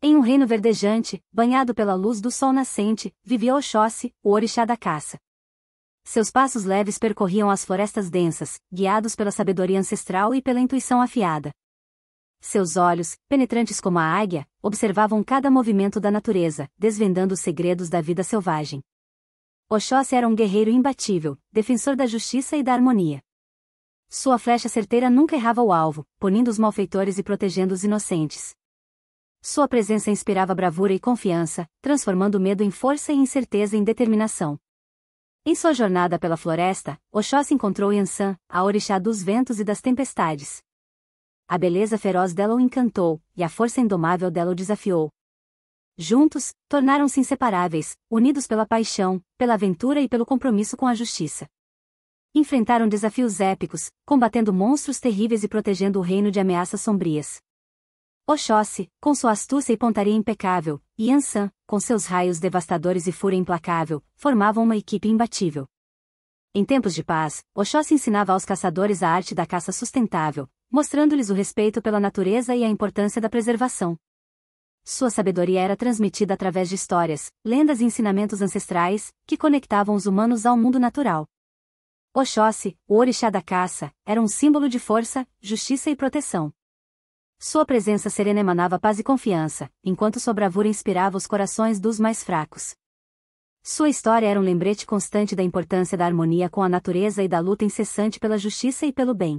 Em um reino verdejante, banhado pela luz do sol nascente, vivia Oxóssi, o orixá da caça. Seus passos leves percorriam as florestas densas, guiados pela sabedoria ancestral e pela intuição afiada. Seus olhos, penetrantes como a águia, observavam cada movimento da natureza, desvendando os segredos da vida selvagem. Oxóssi era um guerreiro imbatível, defensor da justiça e da harmonia. Sua flecha certeira nunca errava o alvo, punindo os malfeitores e protegendo os inocentes. Sua presença inspirava bravura e confiança, transformando medo em força e incerteza em determinação. Em sua jornada pela floresta, Oxóssi encontrou Yansan, a orixá dos ventos e das tempestades. A beleza feroz dela o encantou, e a força indomável dela o desafiou. Juntos, tornaram-se inseparáveis, unidos pela paixão, pela aventura e pelo compromisso com a justiça. Enfrentaram desafios épicos, combatendo monstros terríveis e protegendo o reino de ameaças sombrias. Oxóssi, com sua astúcia e pontaria impecável, e Ansan, com seus raios devastadores e fúria implacável, formavam uma equipe imbatível. Em tempos de paz, Oxóssi ensinava aos caçadores a arte da caça sustentável, mostrando-lhes o respeito pela natureza e a importância da preservação. Sua sabedoria era transmitida através de histórias, lendas e ensinamentos ancestrais, que conectavam os humanos ao mundo natural. Oxóssi, o orixá da caça, era um símbolo de força, justiça e proteção. Sua presença serena emanava paz e confiança, enquanto sua bravura inspirava os corações dos mais fracos. Sua história era um lembrete constante da importância da harmonia com a natureza e da luta incessante pela justiça e pelo bem.